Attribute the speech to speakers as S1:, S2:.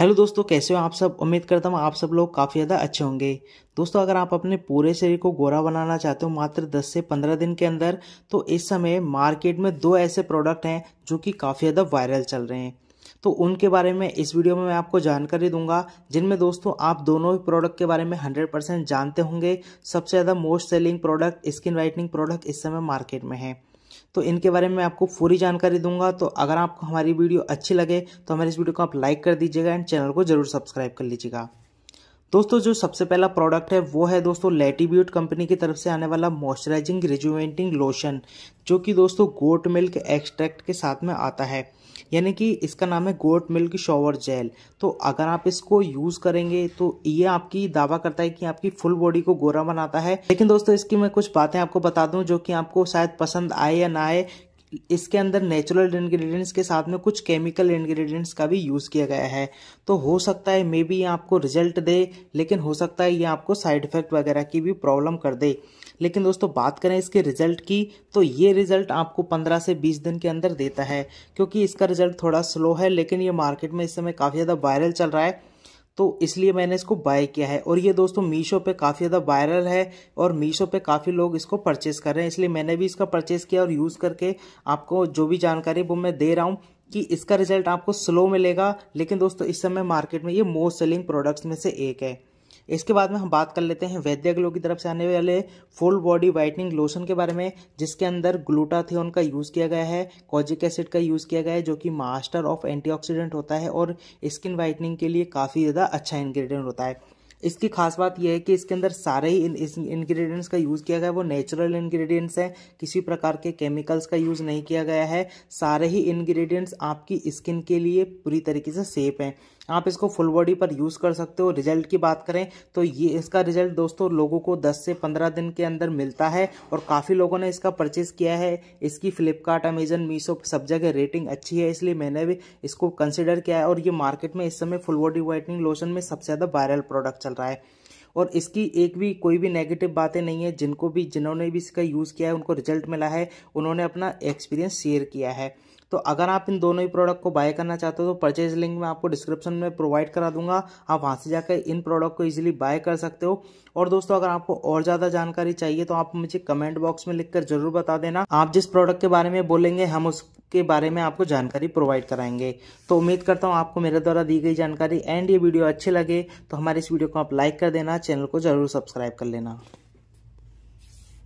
S1: hello दोस्तों कैसे हो आप सब उम्मीद करता हूँ आप सब लोग काफ़ी ज़्यादा अच्छे होंगे दोस्तों अगर आप अपने पूरे शरीर को गोरा बनाना चाहते हो मात्र 10 से 15 दिन के अंदर तो इस समय मार्केट में दो ऐसे प्रोडक्ट हैं जो कि काफ़ी ज़्यादा वायरल चल रहे हैं तो उनके बारे में इस वीडियो में मैं आपको जानकारी दूंगा जिनमें दोस्तों आप दोनों ही प्रोडक्ट के बारे में हंड्रेड जानते होंगे सबसे ज़्यादा most selling product skin whitening product इस समय मार्केट में है तो इनके बारे में आपको पूरी जानकारी दूंगा तो अगर आपको हमारी वीडियो अच्छी लगे तो हमारे इस वीडियो को आप लाइक कर दीजिएगा एंड चैनल को जरूर सब्सक्राइब कर लीजिएगा दोस्तों जो सबसे पहला प्रोडक्ट है वो है दोस्तों लेटीब्यूट कंपनी की तरफ से आने वाला मॉइस्चराइजिंग रिजुवेंटिंग लोशन जो कि दोस्तों गोट मिल्क एक्सट्रैक्ट के साथ में आता है यानी कि इसका नाम है गोट मिल्क शॉवर जेल तो अगर आप इसको यूज़ करेंगे तो ये आपकी दावा करता है कि आपकी फुल बॉडी को गोरा बनाता है लेकिन दोस्तों इसकी मैं कुछ बातें आपको बता दूं जो कि आपको शायद पसंद आए या ना आए इसके अंदर नेचुरल इन्ग्रीडियंट्स के साथ में कुछ केमिकल इन्ग्रीडियंट्स का भी यूज़ किया गया है तो हो सकता है मे बी ये आपको रिजल्ट दे लेकिन हो सकता है ये आपको साइड इफेक्ट वगैरह की भी प्रॉब्लम कर दे लेकिन दोस्तों बात करें इसके रिजल्ट की तो ये रिजल्ट आपको 15 से 20 दिन के अंदर देता है क्योंकि इसका रिजल्ट थोड़ा स्लो है लेकिन ये मार्केट में इस समय काफ़ी ज़्यादा वायरल चल रहा है तो इसलिए मैंने इसको बाय किया है और ये दोस्तों मीशो पे काफ़ी ज़्यादा वायरल है और मीशो पे काफ़ी लोग इसको परचेस कर रहे हैं इसलिए मैंने भी इसका परचेस किया और यूज़ करके आपको जो भी जानकारी वो मैं दे रहा हूँ कि इसका रिजल्ट आपको स्लो मिलेगा लेकिन दोस्तों इस समय मार्केट में ये मोस्ट सेलिंग प्रोडक्ट्स में से एक है इसके बाद में हम बात कर लेते हैं वैद्य ग्लो की तरफ से आने वाले फुल बॉडी वाइटनिंग लोशन के बारे में जिसके अंदर ग्लूटाथियोन का यूज़ किया गया है कॉजिक एसिड का यूज़ किया गया है जो कि मास्टर ऑफ एंटीऑक्सीडेंट होता है और स्किन वाइटनिंग के लिए काफ़ी ज़्यादा अच्छा इन्ग्रीडियंट होता है इसकी खास बात यह है कि इसके अंदर सारे ही इन्ग्रीडियंट्स का यूज़ किया गया वो नेचुरल इन्ग्रीडियंट्स हैं किसी प्रकार के केमिकल्स का यूज़ नहीं किया गया है सारे ही इन्ग्रीडियंट्स आपकी स्किन के लिए पूरी तरीके से सेफ हैं आप इसको फुल बॉडी पर यूज़ कर सकते हो रिजल्ट की बात करें तो ये इसका रिजल्ट दोस्तों लोगों को 10 से 15 दिन के अंदर मिलता है और काफ़ी लोगों ने इसका परचेज़ किया है इसकी फ्लिपकार्ट अमेजन मीशो सब जगह रेटिंग अच्छी है इसलिए मैंने भी इसको कंसिडर किया है और ये मार्केट में इस समय फुल बॉडी व्हाइटनिंग लोशन में सबसे ज़्यादा वायरल प्रोडक्ट चल रहा है और इसकी एक भी कोई भी नेगेटिव बातें नहीं है जिनको भी जिन्होंने भी इसका यूज़ किया है उनको रिजल्ट मिला है उन्होंने अपना एक्सपीरियंस शेयर किया है तो अगर आप इन दोनों ही प्रोडक्ट को बाय करना चाहते हो तो परचेज लिंक मैं आपको डिस्क्रिप्शन में प्रोवाइड करा दूंगा आप वहाँ से जाकर इन प्रोडक्ट को ईजिली बाय कर सकते हो और दोस्तों अगर आपको और ज़्यादा जानकारी चाहिए तो आप मुझे कमेंट बॉक्स में लिखकर जरूर बता देना आप जिस प्रोडक्ट के बारे में बोलेंगे हम उस के बारे में आपको जानकारी प्रोवाइड कराएंगे तो उम्मीद करता हूँ आपको मेरे द्वारा दी गई जानकारी एंड ये वीडियो अच्छे लगे तो हमारे इस वीडियो को आप लाइक कर देना चैनल को जरूर सब्सक्राइब कर लेना